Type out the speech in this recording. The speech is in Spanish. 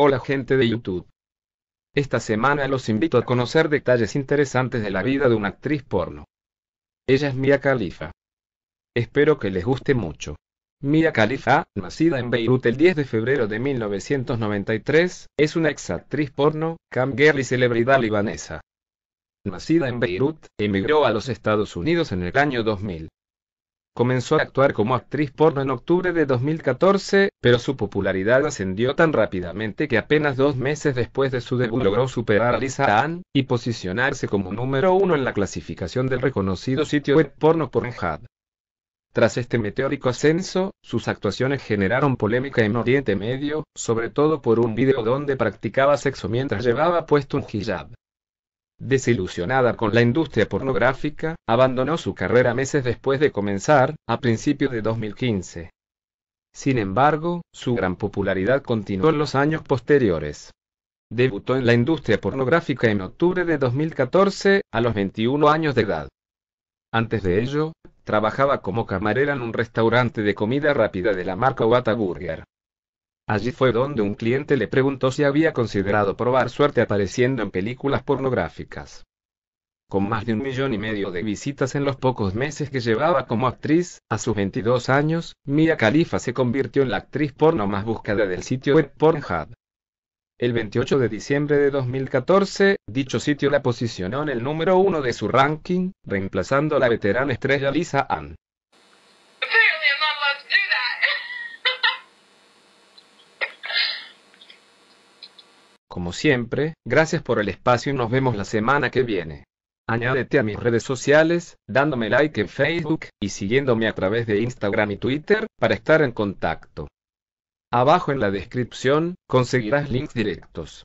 Hola gente de YouTube. Esta semana los invito a conocer detalles interesantes de la vida de una actriz porno. Ella es Mia Khalifa. Espero que les guste mucho. Mia Khalifa, nacida en Beirut el 10 de febrero de 1993, es una ex actriz porno, camgirl y celebridad libanesa. Nacida en Beirut, emigró a los Estados Unidos en el año 2000. Comenzó a actuar como actriz porno en octubre de 2014, pero su popularidad ascendió tan rápidamente que apenas dos meses después de su debut logró superar a Lisa Ann y posicionarse como número uno en la clasificación del reconocido sitio web porno Pornhub. Tras este meteórico ascenso, sus actuaciones generaron polémica en Oriente Medio, sobre todo por un video donde practicaba sexo mientras llevaba puesto un hijab. Desilusionada con la industria pornográfica, abandonó su carrera meses después de comenzar, a principios de 2015. Sin embargo, su gran popularidad continuó en los años posteriores. Debutó en la industria pornográfica en octubre de 2014, a los 21 años de edad. Antes de ello, trabajaba como camarera en un restaurante de comida rápida de la marca Whataburger. Allí fue donde un cliente le preguntó si había considerado probar suerte apareciendo en películas pornográficas. Con más de un millón y medio de visitas en los pocos meses que llevaba como actriz, a sus 22 años, Mia Khalifa se convirtió en la actriz porno más buscada del sitio web Pornhub. El 28 de diciembre de 2014, dicho sitio la posicionó en el número uno de su ranking, reemplazando a la veterana estrella Lisa Ann. como siempre, gracias por el espacio y nos vemos la semana que viene. Añádete a mis redes sociales, dándome like en Facebook y siguiéndome a través de Instagram y Twitter para estar en contacto. Abajo en la descripción conseguirás links directos.